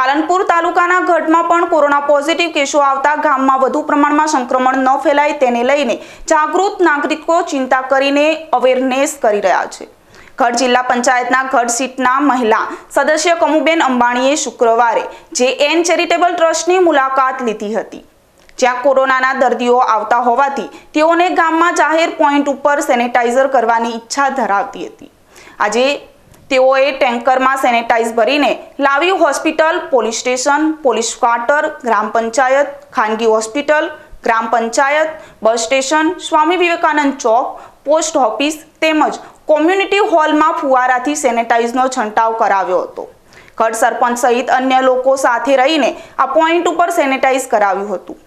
પાલનપુર તાલુકાના ઘટમાં પણ corona positive કેસો આવતા ગામમાં વધુ પ્રમાણમાં સંક્રમણ ન ફેલાય તેને લઈને જાગૃત નાગરિકો ચિંતા કરીને અવેરનેસ કરી રહ્યા છે ઘટ જિલ્લા પંચાયતના ઘટ સીટના મહિલા સદસ્ય કમુબેન અંબાણીએ શુક્રવારે જે એન ચેરિટેબલ ટ્રસ્ટની મુલાકાત લીધી હતી જ્યાં કોરોનાના દર્દીઓ આવતા હોવાથી તેઓને ગામમાં જાહેર પોઈન્ટ ઉપર સેનેટાઈઝર કરવાની ઈચ્છા ધરાવતી હતી આજે તેઓએ ટેન્કરમાં સેનેટાઈઝ ભરીને લાવ્યું hospital police station police quarter ગ્રામ પંચાયત ખાનગી હોસ્પિટલ ગ્રામ પંચાયત બસ સ્ટેશન સ્વામી વિવેકાનંદ ચોક પોસ્ટ ઓફિસ તેમજ કોમ્યુનિટી હોલમાં ફુવારાથી સેનેટાઈઝનો છંટાવ કરાવ્યો હતો ઘર સરપંચ સહિત અન્ય લોકો સાથે રહીને આ પોઈન્ટ ઉપર સેનેટાઈઝ કરાવ્યું હતું